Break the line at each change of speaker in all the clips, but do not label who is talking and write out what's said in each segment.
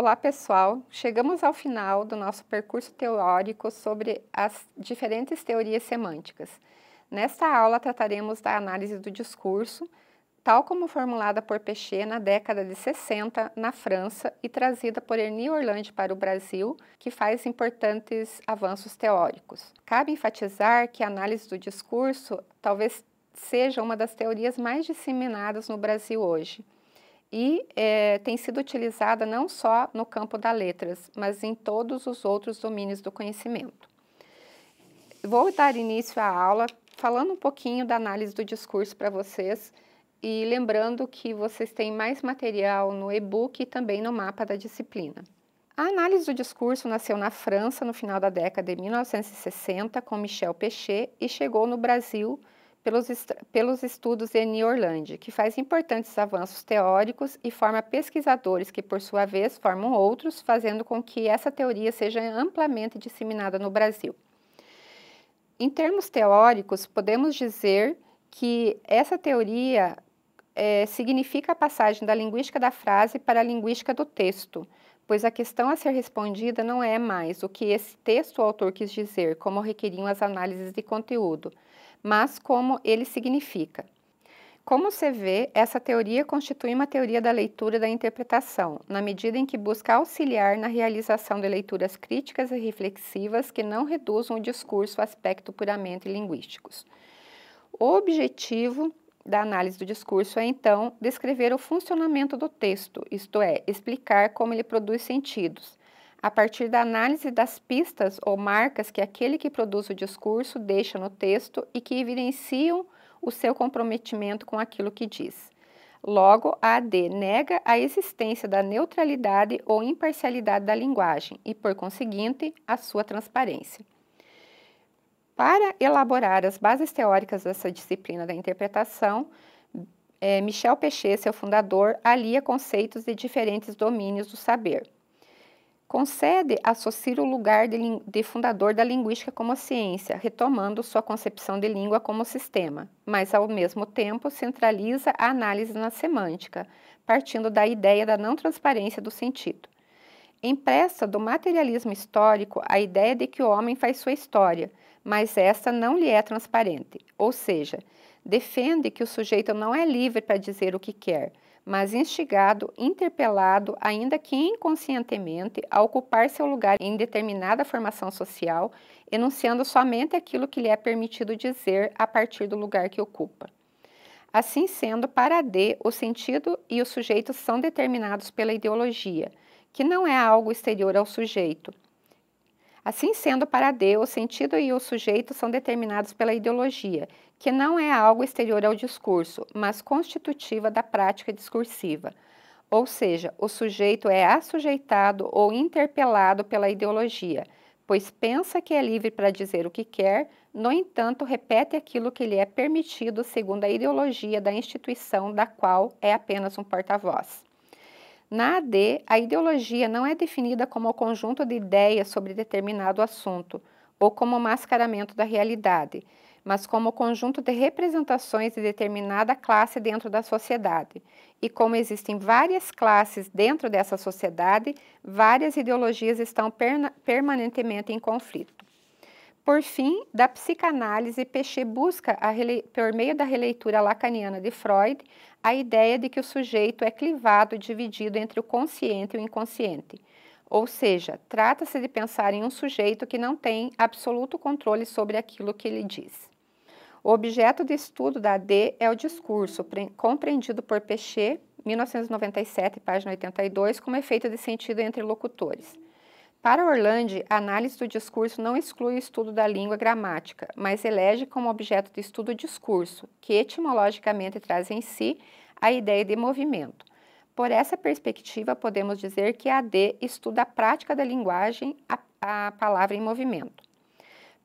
Olá, pessoal! Chegamos ao final do nosso percurso teórico sobre as diferentes teorias semânticas. Nesta aula, trataremos da análise do discurso, tal como formulada por Pechê na década de 60 na França e trazida por Ernie Orlande para o Brasil, que faz importantes avanços teóricos. Cabe enfatizar que a análise do discurso talvez seja uma das teorias mais disseminadas no Brasil hoje e é, tem sido utilizada não só no campo das letras, mas em todos os outros domínios do conhecimento. Vou dar início à aula falando um pouquinho da análise do discurso para vocês e lembrando que vocês têm mais material no e-book e também no mapa da disciplina. A análise do discurso nasceu na França no final da década de 1960 com Michel Pechet e chegou no Brasil pelos, est pelos estudos de New que faz importantes avanços teóricos e forma pesquisadores que, por sua vez, formam outros, fazendo com que essa teoria seja amplamente disseminada no Brasil. Em termos teóricos, podemos dizer que essa teoria é, significa a passagem da linguística da frase para a linguística do texto, pois a questão a ser respondida não é mais o que esse texto o autor quis dizer, como requeriam as análises de conteúdo, mas como ele significa. Como se vê, essa teoria constitui uma teoria da leitura e da interpretação, na medida em que busca auxiliar na realização de leituras críticas e reflexivas que não reduzam o discurso a aspectos puramente linguísticos. O objetivo da análise do discurso é, então, descrever o funcionamento do texto, isto é, explicar como ele produz sentidos, a partir da análise das pistas ou marcas que aquele que produz o discurso deixa no texto e que evidenciam o seu comprometimento com aquilo que diz. Logo, a AD nega a existência da neutralidade ou imparcialidade da linguagem e, por conseguinte, a sua transparência. Para elaborar as bases teóricas dessa disciplina da interpretação, é, Michel Pechet, seu fundador, alia conceitos de diferentes domínios do saber concede a Socir o lugar de, de fundador da linguística como ciência, retomando sua concepção de língua como sistema, mas ao mesmo tempo centraliza a análise na semântica, partindo da ideia da não transparência do sentido. Empresta do materialismo histórico a ideia de que o homem faz sua história, mas esta não lhe é transparente, ou seja, defende que o sujeito não é livre para dizer o que quer, mas instigado, interpelado, ainda que inconscientemente, a ocupar seu lugar em determinada formação social, enunciando somente aquilo que lhe é permitido dizer a partir do lugar que ocupa. Assim sendo, para D, o sentido e o sujeito são determinados pela ideologia, que não é algo exterior ao sujeito, Assim sendo, para Deus, o sentido e o sujeito são determinados pela ideologia, que não é algo exterior ao discurso, mas constitutiva da prática discursiva. Ou seja, o sujeito é assujeitado ou interpelado pela ideologia, pois pensa que é livre para dizer o que quer, no entanto, repete aquilo que lhe é permitido segundo a ideologia da instituição da qual é apenas um porta-voz. Na AD, a ideologia não é definida como o conjunto de ideias sobre determinado assunto ou como mascaramento da realidade, mas como o conjunto de representações de determinada classe dentro da sociedade. E como existem várias classes dentro dessa sociedade, várias ideologias estão permanentemente em conflito. Por fim, da psicanálise, Peixe busca, por meio da releitura lacaniana de Freud, a ideia de que o sujeito é clivado e dividido entre o consciente e o inconsciente. Ou seja, trata-se de pensar em um sujeito que não tem absoluto controle sobre aquilo que ele diz. O objeto de estudo da D é o discurso, compreendido por Peixe, 1997, página 82, como efeito de sentido entre locutores. Para Orlando, a análise do discurso não exclui o estudo da língua gramática, mas elege como objeto de estudo o discurso, que etimologicamente traz em si a ideia de movimento. Por essa perspectiva, podemos dizer que a AD estuda a prática da linguagem, a, a palavra em movimento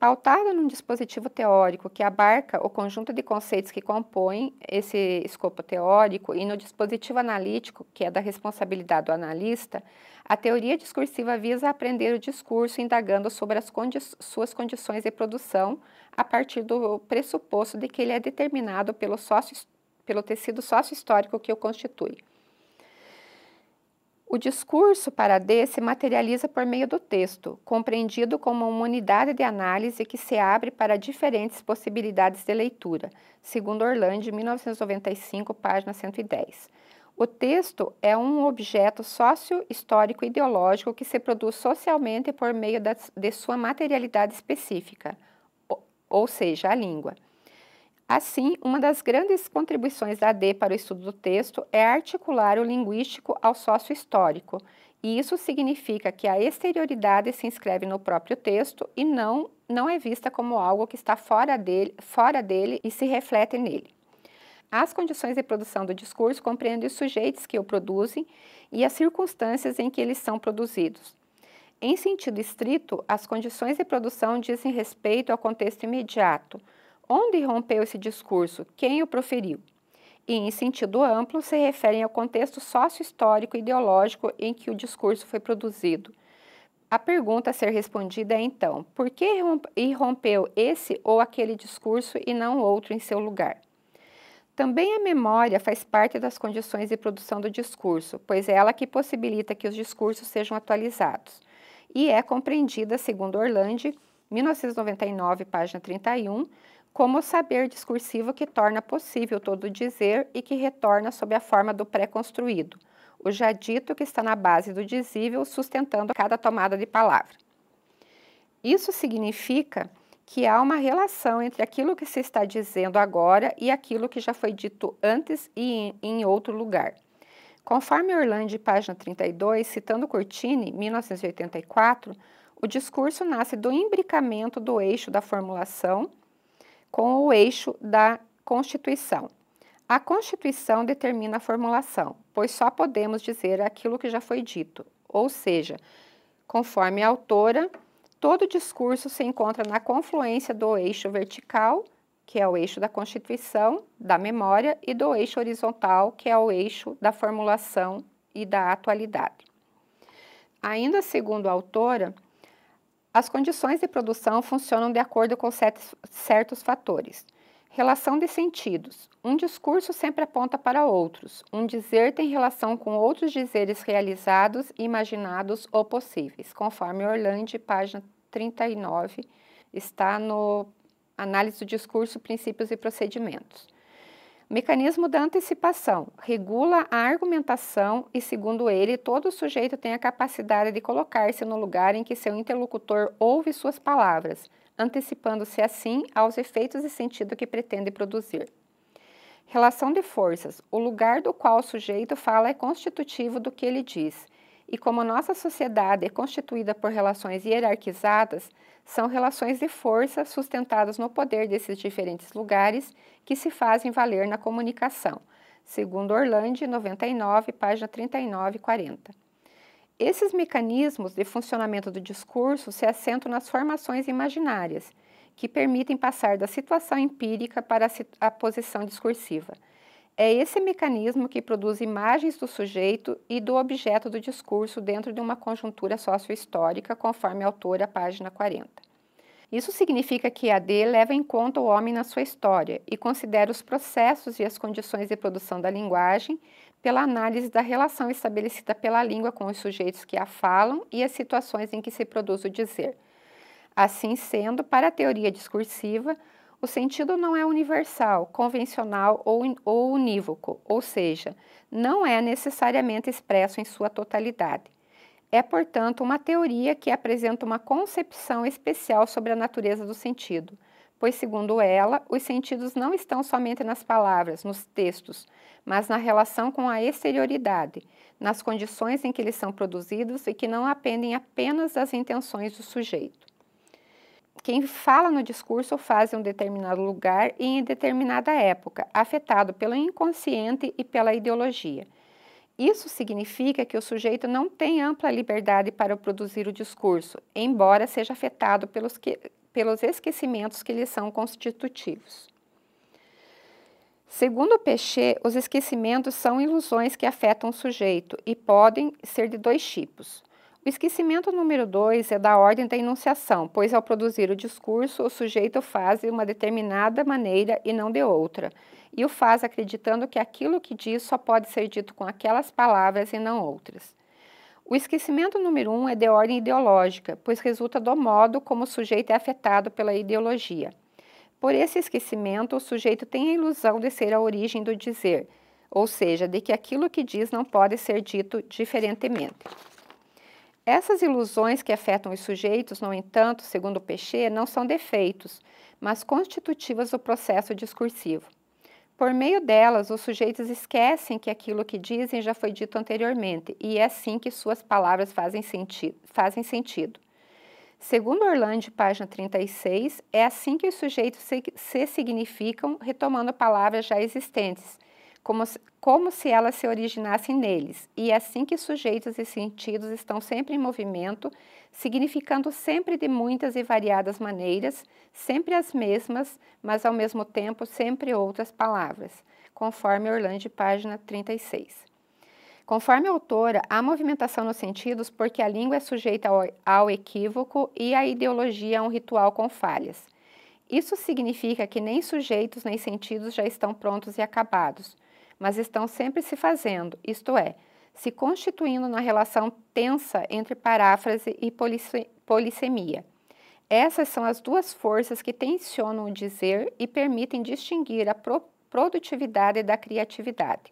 pautado num dispositivo teórico que abarca o conjunto de conceitos que compõem esse escopo teórico e no dispositivo analítico, que é da responsabilidade do analista, a teoria discursiva visa aprender o discurso indagando sobre as condi suas condições de produção a partir do pressuposto de que ele é determinado pelo, sócio, pelo tecido sócio-histórico que o constitui. O discurso para D se materializa por meio do texto, compreendido como uma unidade de análise que se abre para diferentes possibilidades de leitura, segundo Orlando, 1995, página 110. O texto é um objeto sócio-histórico ideológico que se produz socialmente por meio da, de sua materialidade específica, ou, ou seja, a língua. Assim, uma das grandes contribuições da AD para o estudo do texto é articular o linguístico ao sócio histórico, e isso significa que a exterioridade se inscreve no próprio texto e não, não é vista como algo que está fora dele, fora dele e se reflete nele. As condições de produção do discurso compreendem os sujeitos que o produzem e as circunstâncias em que eles são produzidos. Em sentido estrito, as condições de produção dizem respeito ao contexto imediato, onde rompeu esse discurso, quem o proferiu. E, em sentido amplo, se referem ao contexto sócio-histórico e ideológico em que o discurso foi produzido. A pergunta a ser respondida é então: por que irrompeu esse ou aquele discurso e não outro em seu lugar? Também a memória faz parte das condições de produção do discurso, pois é ela que possibilita que os discursos sejam atualizados. E é compreendida, segundo Orlande, 1999, página 31, como o saber discursivo que torna possível todo dizer e que retorna sob a forma do pré-construído, o já dito que está na base do dizível, sustentando cada tomada de palavra. Isso significa que há uma relação entre aquilo que se está dizendo agora e aquilo que já foi dito antes e em, outro lugar. Conforme Orlando, página 32, citando Curtini, 1984, o discurso nasce do imbricamento do eixo da formulação com o eixo da Constituição. A Constituição determina a formulação, pois só podemos dizer aquilo que já foi dito, ou seja, conforme a autora, todo discurso se encontra na confluência do eixo vertical, que é o eixo da Constituição, da memória, e do eixo horizontal, que é o eixo da formulação e da atualidade. Ainda segundo a autora, as condições de produção funcionam de acordo com certos fatores. Relação de sentidos. Um discurso sempre aponta para outros. Um dizer tem relação com outros dizeres realizados, imaginados ou possíveis, conforme Orlando, página 39, está no Análise do Discurso, Princípios e Procedimentos. Mecanismo da antecipação regula a argumentação e, segundo ele, todo sujeito tem a capacidade de colocar-se no lugar em que seu interlocutor ouve suas palavras, antecipando-se assim aos efeitos e sentido que pretende produzir. Relação de forças: o lugar do qual o sujeito fala é constitutivo do que ele diz. E como nossa sociedade é constituída por relações hierarquizadas, são relações de força sustentadas no poder desses diferentes lugares que se fazem valer na comunicação, segundo Orlando, 99, página 39 e 40. Esses mecanismos de funcionamento do discurso se assentam nas formações imaginárias, que permitem passar da situação empírica para a, a posição discursiva. É esse mecanismo que produz imagens do sujeito e do objeto do discurso dentro de uma conjuntura sociohistórica, conforme a autora, página 40. Isso significa que D leva em conta o homem na sua história e considera os processos e as condições de produção da linguagem pela análise da relação estabelecida pela língua com os sujeitos que a falam e as situações em que se produz o dizer. Assim sendo, para a teoria discursiva, o sentido não é universal, convencional ou, ou unívoco, ou seja, não é necessariamente expresso em sua totalidade. É, portanto, uma teoria que apresenta uma concepção especial sobre a natureza do sentido, pois, segundo ela, os sentidos não estão somente nas palavras, nos textos, mas na relação com a exterioridade, nas condições em que eles são produzidos e que não apendem apenas das intenções do sujeito quem fala no discurso faz em um determinado lugar e em determinada época, afetado pelo inconsciente e pela ideologia. Isso significa que o sujeito não tem ampla liberdade para produzir o discurso, embora seja afetado pelos, que, pelos esquecimentos que lhe são constitutivos. Segundo Pechê, os esquecimentos são ilusões que afetam o sujeito e podem ser de dois tipos. O esquecimento número dois é da ordem da enunciação, pois ao produzir o discurso, o sujeito faz de uma determinada maneira e não de outra, e o faz acreditando que aquilo que diz só pode ser dito com aquelas palavras e não outras. O esquecimento número um é de ordem ideológica, pois resulta do modo como o sujeito é afetado pela ideologia. Por esse esquecimento, o sujeito tem a ilusão de ser a origem do dizer, ou seja, de que aquilo que diz não pode ser dito diferentemente. Essas ilusões que afetam os sujeitos, no entanto, segundo Pechê, não são defeitos, mas constitutivas do processo discursivo. Por meio delas, os sujeitos esquecem que aquilo que dizem já foi dito anteriormente, e é assim que suas palavras fazem, senti fazem sentido. Segundo Orlando, página 36, é assim que os sujeitos se, se significam, retomando palavras já existentes – como se, como se elas se originassem neles, e é assim que sujeitos e sentidos estão sempre em movimento, significando sempre de muitas e variadas maneiras, sempre as mesmas, mas ao mesmo tempo sempre outras palavras, conforme Orlando, página 36. Conforme a autora, há movimentação nos sentidos porque a língua é sujeita ao, ao, equívoco e a ideologia a um ritual com falhas. Isso significa que nem sujeitos nem sentidos já estão prontos e acabados, mas estão sempre se fazendo, isto é, se constituindo na relação tensa entre paráfrase e polissemia. Essas são as duas forças que tensionam o dizer e permitem distinguir a pro produtividade da criatividade.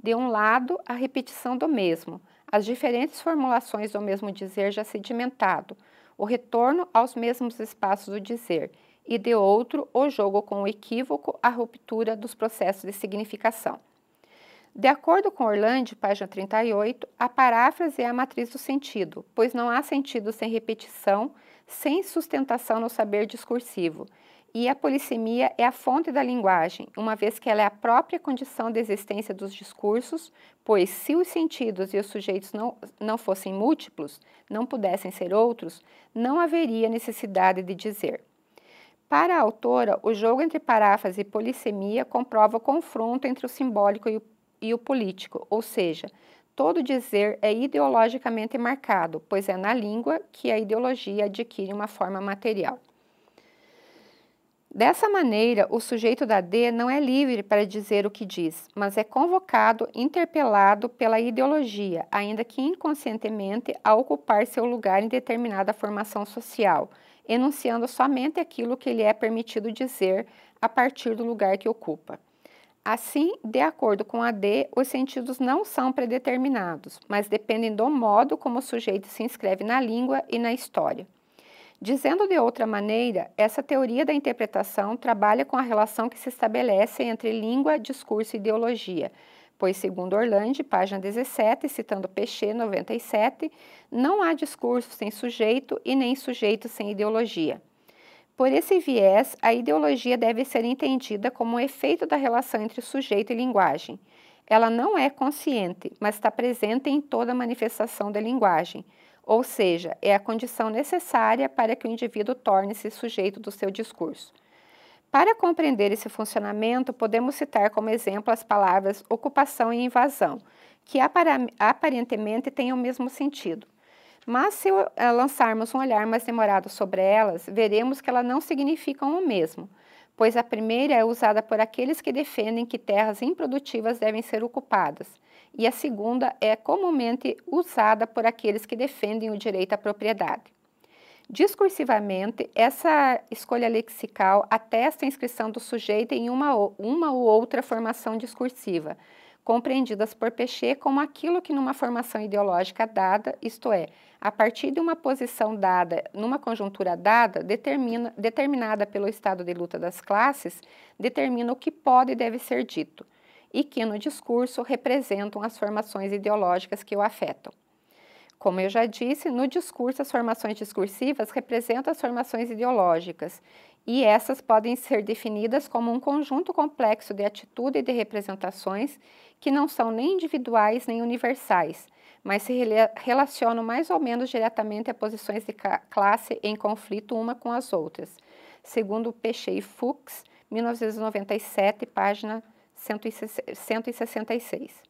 De um lado, a repetição do mesmo, as diferentes formulações do mesmo dizer já sedimentado, o retorno aos mesmos espaços do dizer, e de outro, o jogo com o equívoco, a ruptura dos processos de significação. De acordo com Orlando, página 38, a paráfrase é a matriz do sentido, pois não há sentido sem repetição, sem sustentação no saber discursivo. E a polissemia é a fonte da linguagem, uma vez que ela é a própria condição de existência dos discursos, pois se os sentidos e os sujeitos não, não fossem múltiplos, não pudessem ser outros, não haveria necessidade de dizer. Para a autora, o jogo entre paráfrase e polissemia comprova o confronto entre o simbólico e o e o político, ou seja, todo dizer é ideologicamente marcado, pois é na língua que a ideologia adquire uma forma material. Dessa maneira, o sujeito da D não é livre para dizer o que diz, mas é convocado, interpelado pela ideologia, ainda que inconscientemente, a ocupar seu lugar em determinada formação social, enunciando somente aquilo que lhe é permitido dizer a partir do lugar que ocupa. Assim, de acordo com a D, os sentidos não são predeterminados, mas dependem do modo como o sujeito se inscreve na língua e na história. Dizendo de outra maneira, essa teoria da interpretação trabalha com a relação que se estabelece entre língua, discurso e ideologia, pois, segundo Orlando, página 17, citando Pechê, 97, não há discurso sem sujeito e nem sujeito sem ideologia. Por esse viés, a ideologia deve ser entendida como um efeito da relação entre sujeito e linguagem. Ela não é consciente, mas está presente em toda manifestação da linguagem, ou seja, é a condição necessária para que o indivíduo torne-se sujeito do seu discurso. Para compreender esse funcionamento, podemos citar como exemplo as palavras ocupação e invasão, que aparentemente têm o mesmo sentido. Mas se eh, lançarmos um olhar mais demorado sobre elas, veremos que elas não significam o mesmo, pois a primeira é usada por aqueles que defendem que terras improdutivas devem ser ocupadas, e a segunda é comumente usada por aqueles que defendem o direito à propriedade. Discursivamente, essa escolha lexical atesta a inscrição do sujeito em uma ou, uma ou outra formação discursiva, compreendidas por Pechê como aquilo que numa formação ideológica dada, isto é, a partir de uma posição dada, numa conjuntura dada, determina, determinada pelo estado de luta das classes, determina o que pode e deve ser dito, e que no discurso representam as formações ideológicas que o afetam. Como eu já disse, no discurso, as formações discursivas representam as formações ideológicas, e essas podem ser definidas como um conjunto complexo de atitude e de representações que não são nem individuais nem universais, mas se relacionam mais ou menos diretamente a posições de classe em conflito uma com as outras, segundo Pechei e Fuchs, 1997, página 166.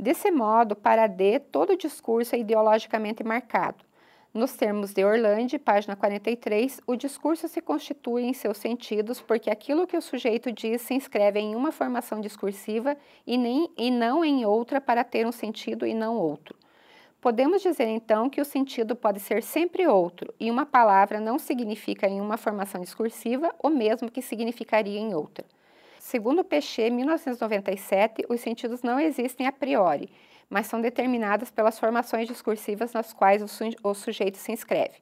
Desse modo, para D, todo discurso é ideologicamente marcado. Nos termos de Orlande, página 43, o discurso se constitui em seus sentidos porque aquilo que o sujeito diz se inscreve em uma formação discursiva e, nem, e não em outra para ter um sentido e não outro. Podemos dizer então que o sentido pode ser sempre outro e uma palavra não significa em uma formação discursiva o mesmo que significaria em outra. Segundo o 1997, os sentidos não existem a priori, mas são determinados pelas formações discursivas nas quais o, su o sujeito se inscreve.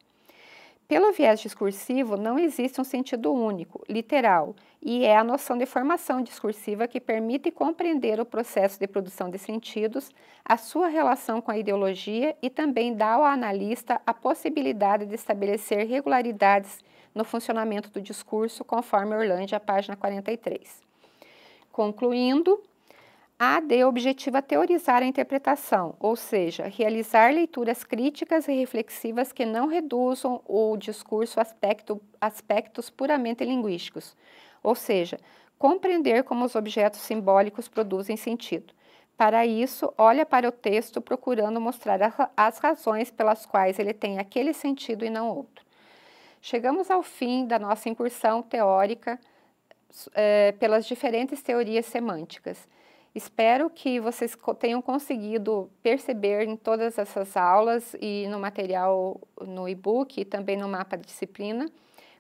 Pelo viés discursivo, não existe um sentido único, literal, e é a noção de formação discursiva que permite compreender o processo de produção de sentidos, a sua relação com a ideologia e também dá ao analista a possibilidade de estabelecer regularidades no funcionamento do discurso, conforme Orlândia, página 43. Concluindo, a de objetiva teorizar a interpretação, ou seja, realizar leituras críticas e reflexivas que não reduzam o discurso a aspecto, aspectos puramente linguísticos, ou seja, compreender como os objetos simbólicos produzem sentido. Para isso, olha para o texto procurando mostrar as razões pelas quais ele tem aquele sentido e não outro. Chegamos ao fim da nossa incursão teórica é, pelas diferentes teorias semânticas. Espero que vocês tenham conseguido perceber em todas essas aulas e no material no e-book e também no mapa de disciplina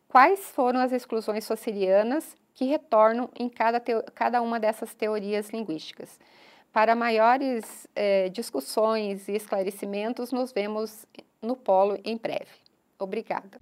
quais foram as exclusões fossilianas que retornam em cada, cada uma dessas teorias linguísticas. Para maiores é, discussões e esclarecimentos, nos vemos no Polo em breve. Obrigada.